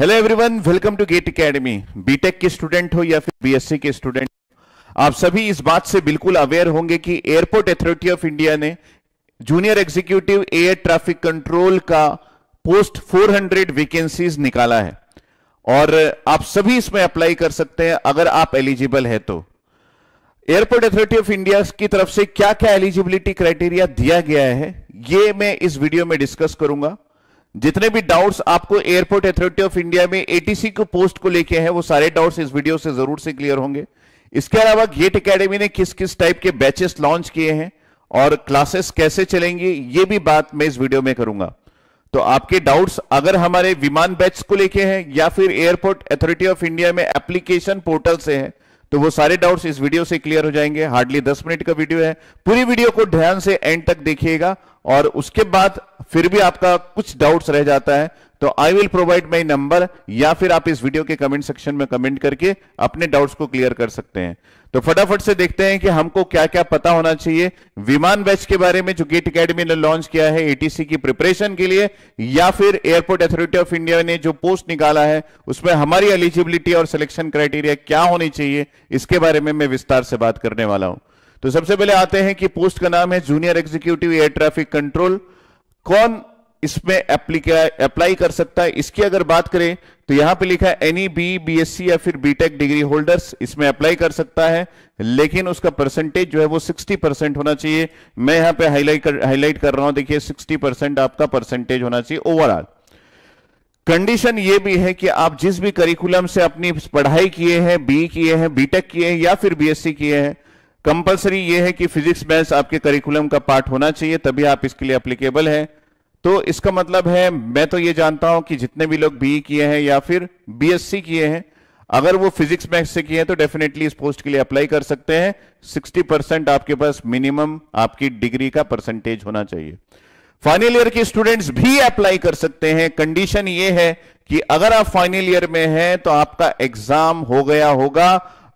hello everyone welcome to GATE academy BTech के student हो या फिर बीएससी के स्टूडेंट आप सभी इस बात से बिल्कुल अवेयर होंगे कि एयरपोर्ट अथॉरिटी ऑफ इंडिया ने junior executive air traffic control का पोस्ट 400 वैकेंसीज निकाला है और आप सभी इसमें अप्लाई कर सकते हैं अगर आप एलिजिबल है तो एयरपोर्ट अथॉरिटी ऑफ इंडिया की तरफ से क्या क्या एलिजिबिलिटी क्राइटेरिया दिया गया है ये मैं इस वीडियो में डिस्कस करूंगा जितने भी डाउट्स आपको एयरपोर्ट अथॉरिटी ऑफ इंडिया में एटीसी को पोस्ट को लेके हैं वो सारे डाउट्स इस वीडियो से जरूर से क्लियर होंगे इसके अलावा गेट एकेडमी ने किस किस टाइप के बैचेस लॉन्च किए हैं और क्लासेस कैसे चलेंगी ये भी बात मैं इस वीडियो में करूंगा तो आपके डाउट्स अगर हमारे विमान बैच को लेके हैं या फिर एयरपोर्ट अथॉरिटी ऑफ इंडिया में एप्लीकेशन पोर्टल से है तो वो सारे डाउट्स इस वीडियो से क्लियर हो जाएंगे हार्डली दस मिनट का वीडियो है पूरी वीडियो को ध्यान से एंड तक देखिएगा और उसके बाद फिर भी आपका कुछ डाउट्स रह जाता है तो I will provide my number या फिर आप इस वीडियो के कमेंट सेक्शन में कमेंट करके अपने डाउट्स को क्लियर कर सकते हैं तो फटाफट से देखते हैं कि हमको क्या क्या पता होना चाहिए विमान बैच के बारे में जो गेट अकेडमी ने लॉन्च किया है एटीसी की प्रिपरेशन के लिए या फिर एयरपोर्ट अथॉरिटी ऑफ इंडिया ने जो पोस्ट निकाला है उसमें हमारी एलिजिबिलिटी और सिलेक्शन क्राइटेरिया क्या होनी चाहिए इसके बारे में मैं विस्तार से बात करने वाला हूं तो सबसे पहले आते हैं कि पोस्ट का नाम है junior executive air traffic control कौन इसमें अप्लाई कर सकता है इसकी अगर बात करें तो यहां पे लिखा है any B B S C या फिर बीटेक डिग्री होल्डर्स इसमें अप्लाई कर सकता है लेकिन उसका परसेंटेज जो है वो 60 परसेंट होना चाहिए मैं यहां पे हाईलाइट कर हाईलाइट कर रहा हूं देखिए 60 परसेंट आपका परसेंटेज होना चाहिए ओवरऑल कंडीशन ये भी है कि आप जिस भी करिकुलम से अपनी पढ़ाई किए हैं बी किए हैं बीटेक किए हैं या फिर बीएससी किए हैं कंपलसरी ये है कि फिजिक्स मैथ्स आपके करिकुलम का पार्ट होना चाहिए तभी आप इसके लिए अप्लीकेबल है तो इसका मतलब है मैं तो ये जानता हूं कि जितने भी लोग बी e किए हैं या फिर बीएससी किए हैं अगर वो फिजिक्स मैथ्स से किए हैं तो डेफिनेटली इस पोस्ट के लिए अप्लाई कर सकते हैं सिक्सटी परसेंट आपके पास मिनिमम आपकी डिग्री का परसेंटेज होना चाहिए फाइनल ईयर के स्टूडेंट्स भी अप्लाई कर सकते हैं कंडीशन ये है कि अगर आप फाइनल ईयर में हैं तो आपका एग्जाम हो गया होगा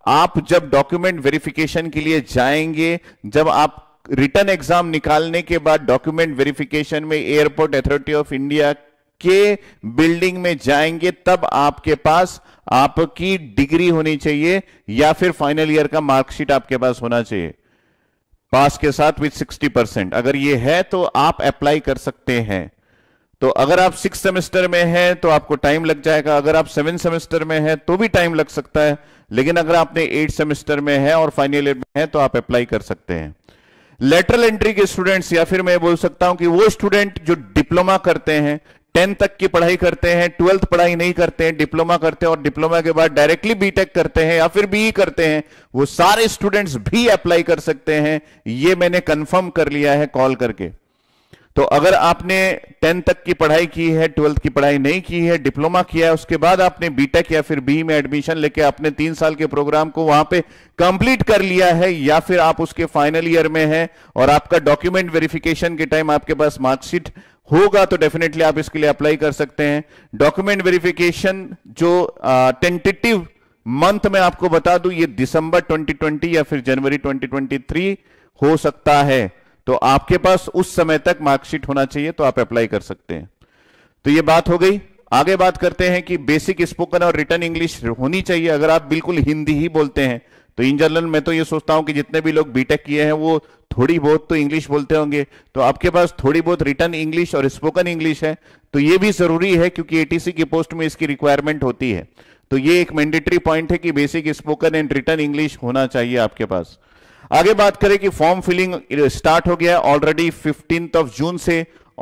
आप जब डॉक्यूमेंट वेरिफिकेशन के लिए जाएंगे जब आप रिटर्न एग्जाम निकालने के बाद डॉक्यूमेंट वेरिफिकेशन में एयरपोर्ट अथॉरिटी ऑफ इंडिया के बिल्डिंग में जाएंगे तब आपके पास आपकी डिग्री होनी चाहिए या फिर फाइनल ईयर का मार्कशीट आपके पास होना चाहिए पास के साथ विथ 60 परसेंट अगर ये है तो आप अप्लाई कर सकते हैं तो अगर आप सिक्स सेमेस्टर में हैं तो आपको टाइम लग जाएगा अगर आप सेवन सेमेस्टर में हैं तो भी टाइम लग सकता है लेकिन अगर आपने एट सेमेस्टर में है और फाइनल ईयर में है तो आप अप्लाई कर सकते हैं लेटरल एंट्री के स्टूडेंट्स या फिर मैं बोल सकता हूं कि वो स्टूडेंट जो डिप्लोमा करते हैं टेंथ तक की पढ़ाई करते हैं ट्वेल्थ पढ़ाई नहीं करते हैं डिप्लोमा करते हैं और डिप्लोमा के बाद डायरेक्टली बीटेक करते हैं या फिर बीई e करते हैं वो सारे स्टूडेंट्स भी अप्लाई कर सकते हैं ये मैंने कंफर्म कर लिया है कॉल करके तो अगर आपने टेंथ तक की पढ़ाई की है ट्वेल्थ की पढ़ाई नहीं की है डिप्लोमा किया है उसके बाद आपने बीटेक या फिर बी e में एडमिशन लेके आपने तीन साल के प्रोग्राम को वहां पे कंप्लीट कर लिया है या फिर आप उसके फाइनल ईयर में हैं और आपका डॉक्यूमेंट वेरिफिकेशन के टाइम आपके पास मार्कशीट होगा तो डेफिनेटली आप इसके लिए अप्लाई कर सकते हैं डॉक्यूमेंट वेरिफिकेशन जो टेंटेटिव मंथ में आपको बता दू ये दिसंबर ट्वेंटी या फिर जनवरी ट्वेंटी हो सकता है तो आपके पास उस समय तक मार्कशीट होना चाहिए तो आप अप्लाई कर सकते हैं तो ये बात हो गई आगे बात करते हैं कि बेसिक स्पोकन और रिटर्न इंग्लिश होनी चाहिए अगर आप बिल्कुल हिंदी ही बोलते हैं तो इन जनरल मैं तो ये सोचता हूं कि जितने भी लोग बीटेक किए हैं वो थोड़ी बहुत तो इंग्लिश बोलते होंगे तो आपके पास थोड़ी बहुत रिटर्न इंग्लिश और स्पोकन इंग्लिश है तो ये भी जरूरी है क्योंकि एटीसी की पोस्ट में इसकी रिक्वायरमेंट होती है तो ये एक मैंडेटरी पॉइंट है कि basic spoken and written English होना चाहिए आपके पास आगे बात करें कि फॉर्म फिलिंग स्टार्ट हो गया ऑलरेडी फिफ्टींथ ऑफ जून से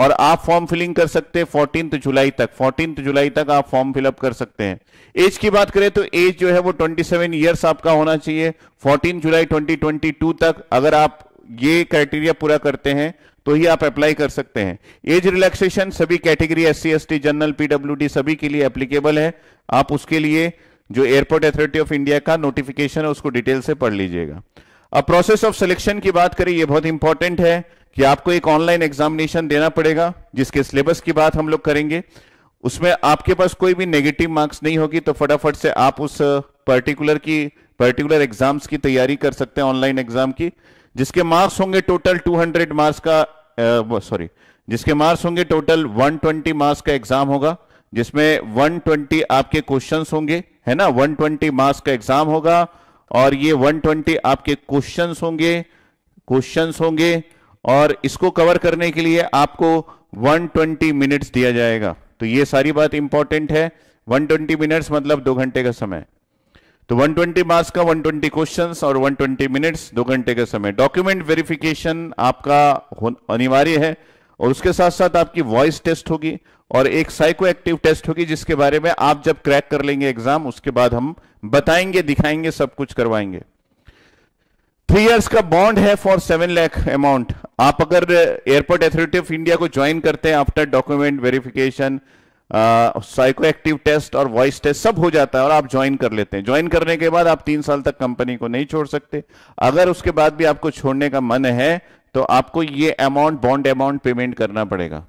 और आप फॉर्म फिलिंग कर सकते हैं फोर्टीन जुलाई तक फोर्टीन जुलाई तक आप फॉर्म फिलअप कर सकते हैं एज की बात करें तो एज जो है वो 27 सेवन ईयर्स आपका होना चाहिए 14 जुलाई 2022 तक अगर आप ये क्राइटेरिया पूरा करते हैं तो ही आप अप्लाई कर सकते हैं एज रिलैक्सेशन सभी category S C general PW सभी के लिए एप्लीकेबल है आप उसके लिए जो एयरपोर्ट अथॉरिटी ऑफ इंडिया का नोटिफिकेशन है उसको डिटेल से पढ़ लीजिएगा अब प्रोसेस ऑफ सिलेक्शन की बात करें ये बहुत इंपॉर्टेंट है कि आपको एक ऑनलाइन एग्जामिनेशन देना पड़ेगा जिसके सिलेबस की बात हम लोग करेंगे उसमें आपके पास कोई भी नेगेटिव मार्क्स नहीं होगी तो फटाफट से आप उस पर्टिकुलर की पर्टिकुलर एग्जाम्स की तैयारी कर सकते हैं ऑनलाइन एग्जाम की जिसके मार्क्स होंगे टोटल 200 मार्क्स का सॉरी जिसके मार्क्स होंगे टोटल 120 मार्क्स का एग्जाम होगा जिसमें 120 आपके क्वेश्चंस होंगे है ना 120 मार्क्स का एग्जाम होगा और ये 120 आपके क्वेश्चंस होंगे क्वेश्चंस होंगे और इसको कवर करने के लिए आपको 120 मिनट्स दिया जाएगा तो ये सारी बात इंपॉर्टेंट है 120 मिनट्स मतलब दो घंटे का समय तो 120 मार्क्स का 120 क्वेश्चन और 120 मिनट्स दो घंटे का समय डॉक्यूमेंट वेरिफिकेशन आपका अनिवार्य है और उसके साथ साथ आपकी वॉइस टेस्ट होगी और एक साइको एक्टिव टेस्ट होगी जिसके बारे में आप जब क्रैक कर लेंगे एग्जाम उसके बाद हम बताएंगे दिखाएंगे सब कुछ करवाएंगे थ्री इयर्स का बॉन्ड है फॉर सेवन लैख अमाउंट आप अगर एयरपोर्ट अथॉरिटी ऑफ इंडिया को ज्वाइन करते हैं after document verification psychoactive test और वॉइस टेस्ट सब हो जाता है और आप ज्वाइन कर लेते हैं ज्वाइन करने के बाद आप तीन साल तक कंपनी को नहीं छोड़ सकते अगर उसके बाद भी आपको छोड़ने का मन है तो आपको ये अमाउंट बॉन्ड अमाउंट पेमेंट करना पड़ेगा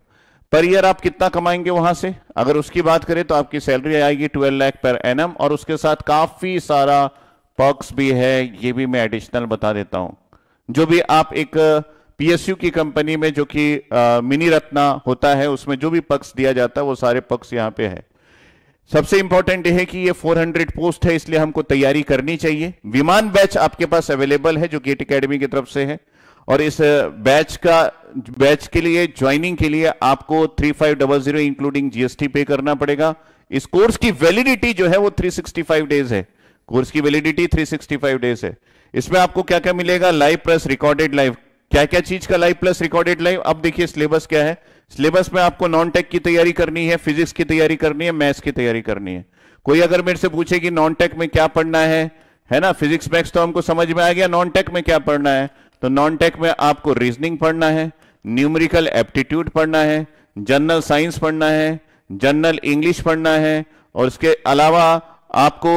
पर ईयर आप कितना कमाएंगे वहां से अगर उसकी बात करें तो आपकी सैलरी आएगी ट्वेल्व लाख पर एन और उसके साथ काफी सारा पर्क्स भी है ये भी मैं एडिशनल बता देता हूं जो भी आप एक पीएसयू की कंपनी में जो कि मिनी रत्ना होता है उसमें जो भी पक्ष दिया जाता है वो सारे पक्ष यहाँ पे है सबसे इंपॉर्टेंट यह है कि ये 400 पोस्ट है इसलिए हमको तैयारी करनी चाहिए विमान बैच आपके पास अवेलेबल है जो गेट एकेडमी की तरफ से है और इस बैच का बैच के लिए ज्वाइनिंग के लिए आपको three five double zero including GST pay करना पड़ेगा इस कोर्स की वैलिडिटी जो है वो 365 डेज है कोर्स की वैलिडिटी 365 डेज है इसमें आपको क्या क्या मिलेगा लाइव प्लस रिकॉर्डेड लाइव क्या क्या चीज का लाइव प्लस रिकॉर्डेड लाइव अब देखिए सिलेबस क्या है सिलेबस में आपको नॉन टेक की तैयारी करनी है फिजिक्स की तैयारी करनी है मैथ्स की तैयारी करनी है कोई अगर मेरे से पूछे कि नॉन टेक में क्या पढ़ना है है ना फिजिक्स मैथ्स तो हमको समझ में आ गया नॉन टेक में क्या पढ़ना है तो नॉन टेक में आपको रीजनिंग पढ़ना है न्यूमेरिकल एप्टीट्यूड पढ़ना है जनरल साइंस पढ़ना है जनरल इंग्लिश पढ़ना है और उसके अलावा आपको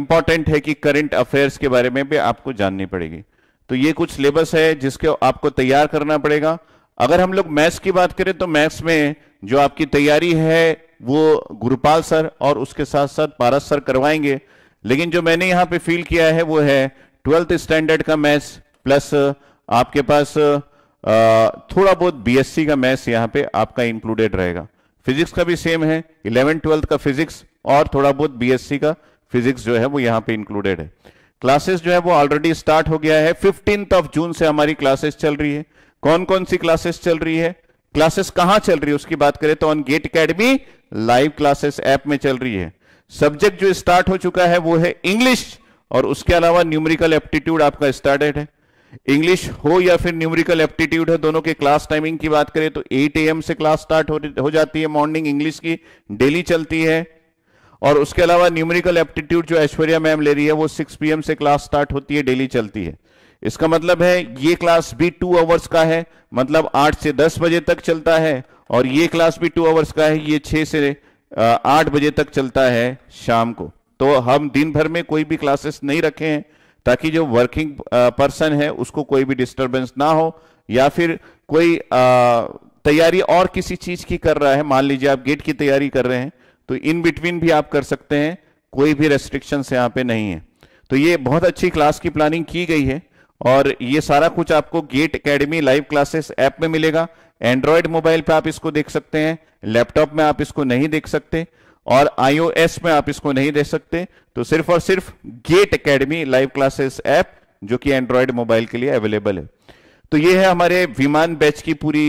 इंपॉर्टेंट है कि करंट अफेयर्स के बारे में भी आपको जाननी पड़ेगी तो ये कुछ सिलेबस है जिसके आपको तैयार करना पड़ेगा अगर हम लोग मैथ्स की बात करें तो मैथ्स में जो आपकी तैयारी है वो गुरुपाल सर और उसके साथ साथ पारस सर करवाएंगे लेकिन जो मैंने यहाँ पे फील किया है वो है ट्वेल्थ स्टैंडर्ड का मैथ्स प्लस आपके पास थोड़ा बहुत बीएससी का मैथ्स यहां पे आपका इंक्लूडेड रहेगा फिजिक्स का भी सेम है इलेवन ट्वेल्थ का फिजिक्स और थोड़ा बहुत बीएससी का फिजिक्स जो है वो यहां पे इंक्लूडेड है क्लासेस जो है वो ऑलरेडी स्टार्ट हो गया है फिफ्टीन ऑफ जून से हमारी क्लासेस चल रही है कौन कौन सी क्लासेस चल रही है क्लासेस कहां चल रही है उसकी बात करें तो on GATE academy live classes app में चल रही है सब्जेक्ट जो स्टार्ट हो चुका है वो है इंग्लिश और उसके अलावा न्यूमेरिकल एप्टीट्यूड आपका स्टार्टेड है इंग्लिश हो या फिर न्यूमेरिकल एप्टीट्यूड है दोनों के क्लास टाइमिंग की बात करें तो 8 एम से क्लास स्टार्ट हो, हो जाती है मॉर्निंग इंग्लिश की डेली चलती है और उसके अलावा न्यूमेरिकल एप्टीट्यूड जो ऐश्वर्या मैम ले रही है वो 6 पीएम से क्लास स्टार्ट होती है डेली चलती है इसका मतलब है ये क्लास भी टू आवर्स का है मतलब आठ से दस बजे तक चलता है और ये क्लास भी टू आवर्स का है ये छह से आठ बजे तक चलता है शाम को तो हम दिन भर में कोई भी क्लासेस नहीं रखे हैं ताकि जो वर्किंग पर्सन uh, है उसको कोई भी डिस्टरबेंस ना हो या फिर कोई uh, तैयारी और किसी चीज की कर रहा है मान लीजिए आप गेट की तैयारी कर रहे हैं तो इन बिटवीन भी आप कर सकते हैं कोई भी रेस्ट्रिक्शन यहाँ पे नहीं है तो ये बहुत अच्छी क्लास की प्लानिंग की गई है और ये सारा कुछ आपको GATE academy live classes app में मिलेगा एंड्रॉयड मोबाइल पे आप इसको देख सकते हैं लैपटॉप में आप इसको नहीं देख सकते और आईओएस में आप इसको नहीं दे सकते तो सिर्फ और सिर्फ GATE academy live classes app जो कि एंड्रॉयड मोबाइल के लिए अवेलेबल है तो ये है हमारे विमान बैच की पूरी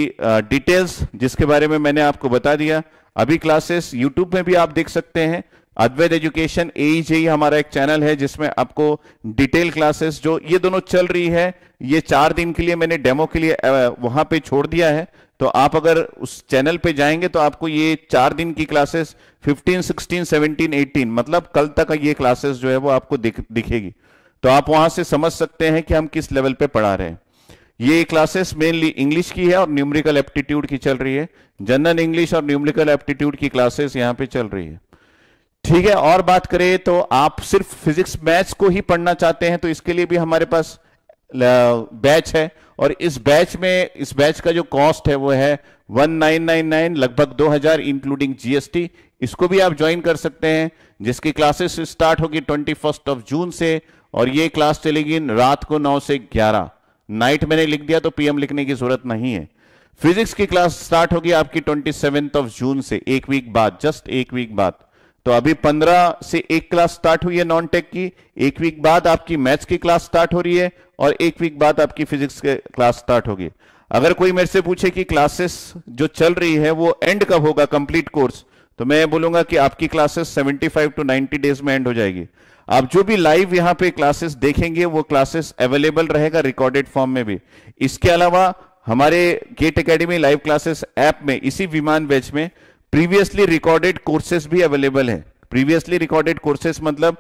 डिटेल्स जिसके बारे में मैंने आपको बता दिया अभी क्लासेस यूट्यूब में भी आप देख सकते हैं अद्वैत एजुकेशन एईजेई हमारा एक चैनल है जिसमें आपको डिटेल क्लासेस जो ये दोनों चल रही है ये चार दिन के लिए मैंने डेमो के लिए वहां पे छोड़ दिया है तो आप अगर उस चैनल पे जाएंगे तो आपको ये चार दिन की क्लासेस 15, 16, 17, 18 मतलब कल तक ये क्लासेस जो है वो आपको दिख, दिखेगी तो आप वहां से समझ सकते हैं कि हम किस लेवल पे पढ़ा रहे हैं ये क्लासेस मेनली इंग्लिश की है और न्यूमरिकल एप्टीट्यूड की चल रही है जनरल इंग्लिश और न्यूमरिकल एप्टीट्यूड की क्लासेस यहाँ पे चल रही है ठीक है और बात करें तो आप सिर्फ फिजिक्स मैथ्स को ही पढ़ना चाहते हैं तो इसके लिए भी हमारे पास बैच है और इस बैच में इस बैच का जो कॉस्ट है वो है 1999 लगभग 2000 इंक्लूडिंग जीएसटी इसको भी आप ज्वाइन कर सकते हैं जिसकी क्लासेस स्टार्ट होगी ट्वेंटी ऑफ जून से और ये क्लास चलेगी रात को नौ से ग्यारह नाइट मैंने लिख दिया तो पीएम लिखने की जरूरत नहीं है फिजिक्स की क्लास स्टार्ट होगी आपकी ट्वेंटी ऑफ जून से एक वीक बाद जस्ट एक वीक बाद तो अभी 15 से एक क्लास स्टार्ट हुई है नॉन टेक की एक वीक बाद आपकी मैथ्स की क्लास स्टार्ट हो रही है और एक वीक बाद आपकी फिजिक्स की क्लास स्टार्ट होगी अगर कोई मेरे से पूछे कि क्लासेस जो चल रही है वो एंड कब होगा कंप्लीट कोर्स तो मैं बोलूंगा कि आपकी क्लासेस 75 टू 90 डेज में एंड हो जाएगी आप जो भी लाइव यहां पे क्लासेस देखेंगे वो क्लासेस अवेलेबल रहेगा रिकॉर्डेड फॉर्म में भी इसके अलावा हमारे GATE Academy live classes app में इसी विमान बेच में प्रीवियसली रिकॉर्डेड कोर्सेस भी अवेलेबल है प्रीवियसली रिकॉर्डेड कोर्सेस मतलब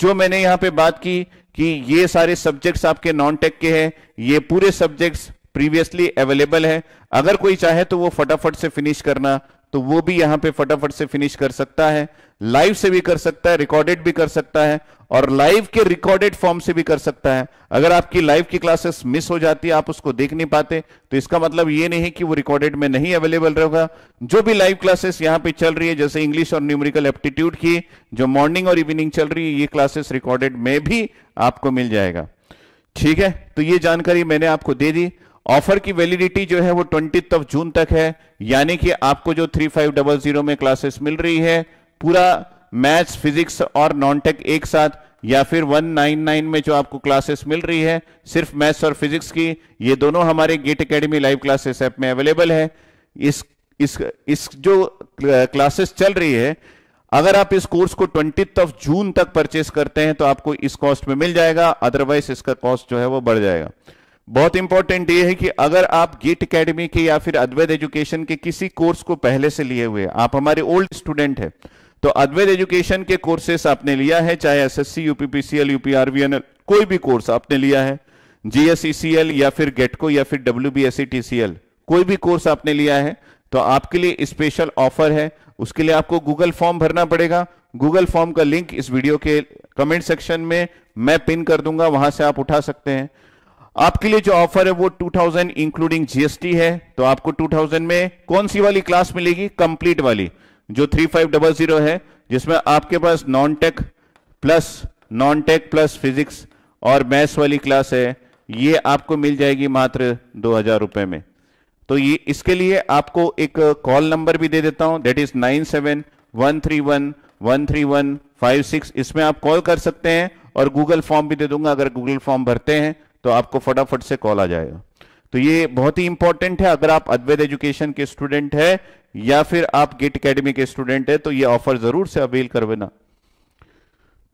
जो मैंने यहां पे बात की कि ये सारे सब्जेक्ट्स आपके नॉन टेक के हैं ये पूरे सब्जेक्ट्स प्रीवियसली अवेलेबल है अगर कोई चाहे तो वो फटाफट से फिनिश करना तो वो भी यहां पे फटाफट से फिनिश कर सकता है लाइव से भी कर सकता है रिकॉर्डेड भी कर सकता है और लाइव के रिकॉर्डेड फॉर्म से भी कर सकता है अगर आपकी लाइव की क्लासेस मिस हो जाती है आप उसको देख नहीं पाते तो इसका मतलब ये नहीं कि वो रिकॉर्डेड में नहीं अवेलेबल रहेगा जो भी लाइव क्लासेस यहां पे चल रही है जैसे इंग्लिश और न्यूमेरिकल एप्टीट्यूड की जो मॉर्निंग और इवनिंग चल रही है ये क्लासेस रिकॉर्डेड में भी आपको मिल जाएगा ठीक है तो ये जानकारी मैंने आपको दे दी ऑफर की वैलिडिटी जो है वो ट्वेंटी ऑफ जून तक है यानी कि आपको जो थ्री फाइव डबल जीरो में क्लासेस मिल रही है पूरा मैथ्स फिजिक्स और नॉन टेक एक साथ या फिर 199 में जो आपको क्लासेस मिल रही है सिर्फ मैथ्स और फिजिक्स की ये दोनों हमारे GATE academy live classes app में अवेलेबल है इस इस इस जो क्लासेस चल रही है अगर आप इस कोर्स को ट्वेंटी ऑफ जून तक परचेस करते हैं तो आपको इस कॉस्ट में मिल जाएगा अदरवाइज इसका कॉस्ट जो है वो बढ़ जाएगा बहुत इंपॉर्टेंट ये है कि अगर आप गेट एकेडमी के या फिर अद्वैत एजुकेशन के किसी कोर्स को पहले से लिए हुए आप हमारे ओल्ड स्टूडेंट है तो अद्वैत एजुकेशन के कोर्सेस आपने लिया है चाहे एसएससी यूपीपीसीएल यूपीआरवीएनएल कोई भी कोर्स आपने लिया है जीएसईसीएल e या फिर गेटको या फिर डब्ल्यूबीएसईटीसीएल e कोई भी कोर्स आपने लिया है तो आपके लिए स्पेशल ऑफर है उसके लिए आपको गूगल फॉर्म भरना पड़ेगा गूगल फॉर्म का लिंक इस वीडियो के कमेंट सेक्शन में मैं पिन कर दूंगा वहां से आप उठा सकते हैं आपके लिए जो ऑफर है वो 2000 इंक्लूडिंग जीएसटी है तो आपको 2000 में कौन सी वाली क्लास मिलेगी कंप्लीट वाली जो 3500 है जिसमें आपके पास non tech plus non tech plus physics और मैथ्स वाली क्लास है ये आपको मिल जाएगी मात्र दो हजार रुपए में तो ये इसके लिए आपको एक कॉल नंबर भी दे देता हूं that is nine seven one three one one three one five six इसमें आप कॉल कर सकते हैं और गूगल फॉर्म भी दे दूंगा अगर गूगल फॉर्म भरते हैं तो आपको फटाफट से कॉल आ जाएगा तो ये बहुत ही इंपॉर्टेंट है अगर आप अद्वैत एजुकेशन के स्टूडेंट है या फिर आप गेट अकेडमी के स्टूडेंट है तो ये ऑफर जरूर से अवेल करवेना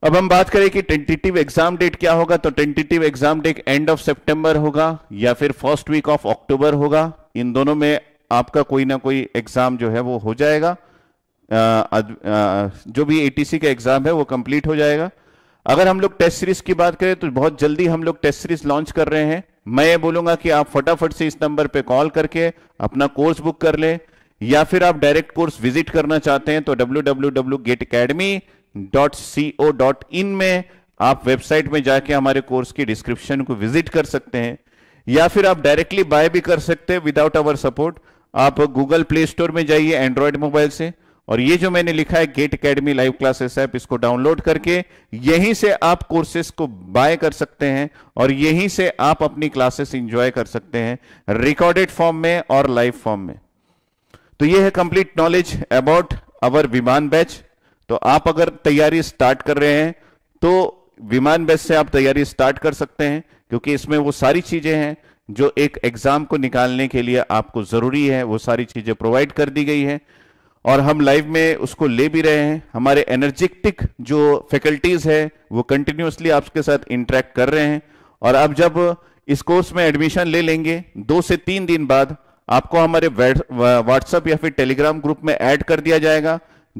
अब हम बात करें कि टेंटेटिव एग्जाम डेट क्या होगा तो tentative exam date end of सितंबर होगा या फिर फर्स्ट वीक ऑफ अक्टूबर होगा इन दोनों में आपका कोई ना कोई एग्जाम जो है वो हो जाएगा आ, आ, जो भी एटीसी का एग्जाम है वो कंप्लीट हो जाएगा अगर हम लोग टेस्ट सीरीज की बात करें तो बहुत जल्दी हम लोग टेस्ट सीरीज लॉन्च कर रहे हैं मैं ये बोलूंगा कि आप फटाफट से इस नंबर पे कॉल करके अपना कोर्स बुक कर लें या फिर आप डायरेक्ट कोर्स विजिट करना चाहते हैं तो www.getacademy.co.in में आप वेबसाइट में जाके हमारे कोर्स की डिस्क्रिप्शन को विजिट कर सकते हैं या फिर आप डायरेक्टली बाय भी कर सकते हैं विदाउट अवर सपोर्ट आप गूगल प्ले स्टोर में जाइए एंड्रॉयड मोबाइल से और ये जो मैंने लिखा है GATE academy live classes app इसको डाउनलोड करके यहीं से आप कोर्सेस को बाय कर सकते हैं और यहीं से आप अपनी क्लासेस इंजॉय कर सकते हैं रिकॉर्डेड फॉर्म में और लाइव फॉर्म में तो ये है कंप्लीट नॉलेज अबाउट अवर विमान बैच तो आप अगर तैयारी स्टार्ट कर रहे हैं तो विमान बैच से आप तैयारी स्टार्ट कर सकते हैं क्योंकि इसमें वो सारी चीजें हैं जो एक एग्जाम को निकालने के लिए आपको जरूरी है वो सारी चीजें प्रोवाइड कर दी गई है और हम लाइव में उसको ले भी रहे हैं हमारे एनर्जेटिक जो फैकल्टीज है वो कंटिन्यूसली आपके साथ इंटरेक्ट कर रहे हैं और अब जब इस कोर्स में एडमिशन ले लेंगे दो से तीन दिन बाद आपको हमारे व्हाट्सएप या फिर टेलीग्राम ग्रुप में ऐड कर दिया जाएगा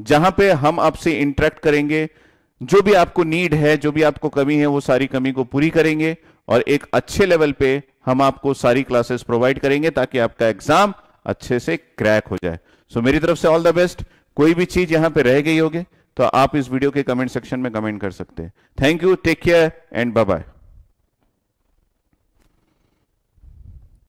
जहां पे हम आपसे इंटरेक्ट करेंगे जो भी आपको नीड है जो भी आपको कमी है वो सारी कमी को पूरी करेंगे और एक अच्छे लेवल पे हम आपको सारी क्लासेस प्रोवाइड करेंगे ताकि आपका एग्जाम अच्छे से क्रैक हो जाए सो मेरी तरफ से ऑल द बेस्ट कोई भी चीज यहां पे रह गई होगी तो आप इस वीडियो के कमेंट सेक्शन में कमेंट कर सकते हैं thank you take care and bye bye